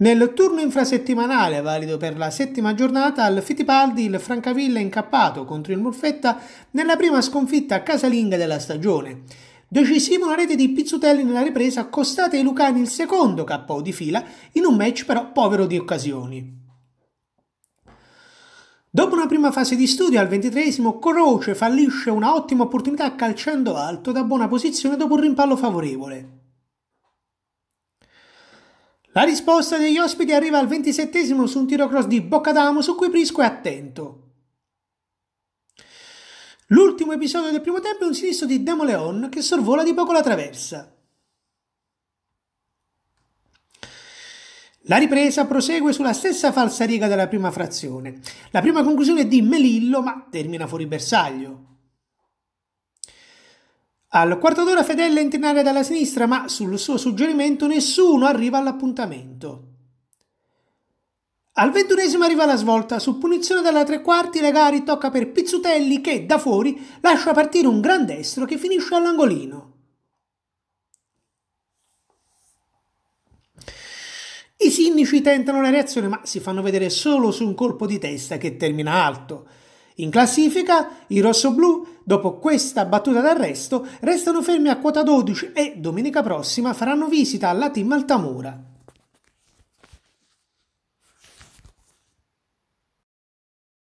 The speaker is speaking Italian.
Nel turno infrasettimanale, valido per la settima giornata, al Fittipaldi il Francavilla è incappato contro il Murfetta nella prima sconfitta casalinga della stagione. Decisivo una rete di Pizzutelli nella ripresa, accostate ai Lucani il secondo KO di fila, in un match però povero di occasioni. Dopo una prima fase di studio, al ventitreesimo, Croce fallisce una ottima opportunità calciando alto da buona posizione dopo un rimpallo favorevole. La risposta degli ospiti arriva al ventisettesimo su un tiro cross di Boccadamo su cui Prisco è attento. L'ultimo episodio del primo tempo è un sinistro di Demoleon che sorvola di poco la traversa. La ripresa prosegue sulla stessa falsa riga della prima frazione. La prima conclusione è di Melillo, ma termina fuori bersaglio. Al quarto d'ora Fedella entra in area dalla sinistra, ma sul suo suggerimento nessuno arriva all'appuntamento. Al ventunesimo arriva la svolta, su punizione dalla tre quarti Regari tocca per Pizzutelli che da fuori lascia partire un gran destro che finisce all'angolino. I sinnici tentano la reazione ma si fanno vedere solo su un colpo di testa che termina alto. In classifica, i rossoblù, dopo questa battuta d'arresto, restano fermi a quota 12 e domenica prossima faranno visita alla team Altamura.